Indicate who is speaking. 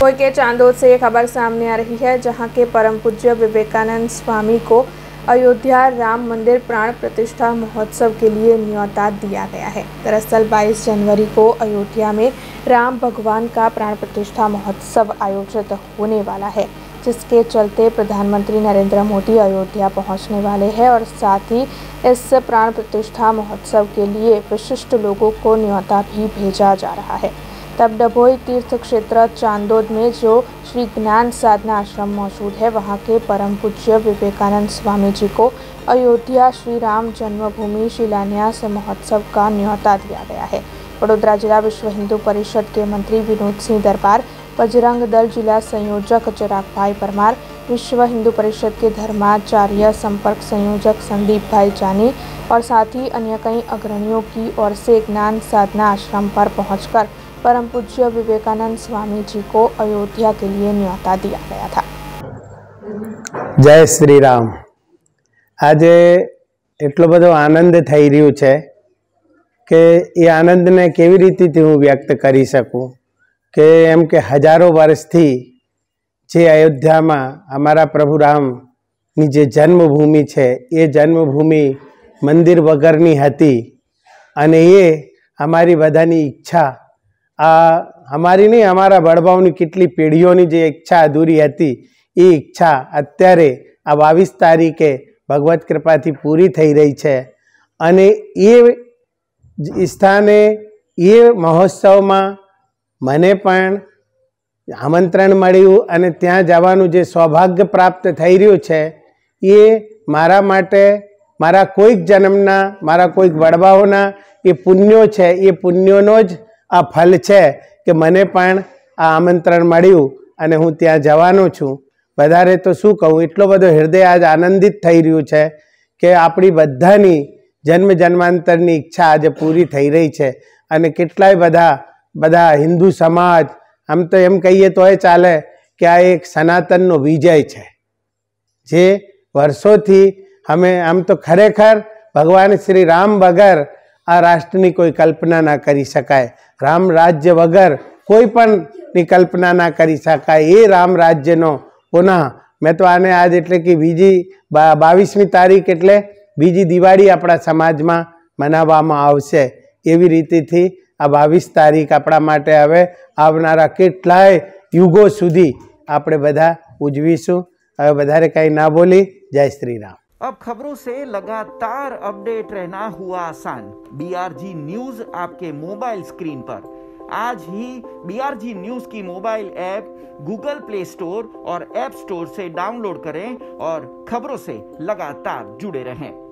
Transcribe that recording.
Speaker 1: कोई के चांदोद से ये खबर सामने आ रही है जहां के परम पूज्य विवेकानंद स्वामी को अयोध्या राम मंदिर प्राण प्रतिष्ठा महोत्सव के लिए न्योता दिया गया है दरअसल 22 जनवरी को अयोध्या में राम भगवान का प्राण प्रतिष्ठा महोत्सव आयोजित होने वाला है जिसके चलते प्रधानमंत्री नरेंद्र मोदी अयोध्या पहुंचने वाले हैं और साथ ही इस प्राण प्रतिष्ठा महोत्सव के लिए विशिष्ट लोगों को न्योता भी भेजा जा रहा है तब डभोई तीर्थ क्षेत्र चांदोद में जो श्री ज्ञान साधना आश्रम मौजूद है वहाँ के परम पूज्य विवेकानंद स्वामी जी को अयोध्या श्री राम जन्मभूमि शिलान्यास महोत्सव का न्योता दिया गया है वडोदरा जिला विश्व हिंदू परिषद के मंत्री विनोद सिंह दरबार बजरंग दल जिला संयोजक चिराग भाई परमार विश्व हिंदू परिषद के धर्माचार्य संपर्क संयोजक संदीप भाई जानी और साथ ही अन्य कई अग्रणियों की ओर से ज्ञान साधना आश्रम पर पहुंचकर परम पूज्य विवेकानंद स्वामी जी को अयोध्या के लिए निमपाता दिया गया
Speaker 2: था जय श्री राम आज इतलो बडो आनंद થઈ રહ્યો છે કે એ આનંદ ને કેવી રીતી હું વ્યક્ત કરી શકું કે એમ કે হাজারો વર્ષથી જે अयोध्या માં અમારા प्रभु राम ની જે જન્મભૂમિ છે એ જન્મભૂમિ મંદિર વગર ની હતી અને એ અમારી બધા ની ઈચ્છા આ અમારી નહીં અમારા વડભાવની કેટલી પેઢીઓની જે ઈચ્છા અધૂરી હતી એ ઈચ્છા અત્યારે આ બાવીસ તારીખે ભગવત કૃપાથી પૂરી થઈ રહી છે અને એ સ્થાને એ મહોત્સવમાં મને પણ આમંત્રણ મળ્યું અને ત્યાં જવાનું જે સૌભાગ્ય પ્રાપ્ત થઈ રહ્યું છે એ મારા માટે મારા કોઈક જન્મના મારા કોઈક વડવાઓના એ પુણ્યો છે એ પુણ્યોનો જ આ ફલ છે કે મને પણ આ આમંત્રણ મળ્યું અને હું ત્યાં જવાનો છું વધારે તો શું કહું એટલો બધો હૃદય આજ આનંદિત થઈ રહ્યું છે કે આપણી બધાની જન્મ જન્માંતરની ઈચ્છા આજે પૂરી થઈ રહી છે અને કેટલાય બધા બધા હિન્દુ સમાજ આમ તો એમ કહીએ તો એ ચાલે કે આ એક સનાતનનો વિજય છે જે વર્ષોથી અમે આમ તો ખરેખર ભગવાન શ્રી રામ વગર આ રાષ્ટ્રની કોઈ કલ્પના ના કરી શકાય રામ રાજ્ય વગર કોઈ પણ ની કલ્પના ના કરી શકાય એ રામ રાજ્યનો ઓના મે તો આને આજ એટલે કે 22મી તારીખ એટલે બીજી દિવાળી આપણા સમાજમાં મનાવવામાં આવશે એવી રીતિથી આ 22 તારીખ આપડા માટે આવે આવનારા કેટલા યુગો સુધી આપણે બધા ઉજવીશું હવે વધારે काही ના બોલી જય શ્રી રામ
Speaker 3: अब खबरों से लगातार अपडेट रहना हुआ आसान बीआरजी न्यूज आपके मोबाइल स्क्रीन पर आज ही बीआरजी न्यूज की mobile app Google play store और ऐप स्टोर से डाउनलोड करें और खबरों से लगातार जुड़े रहें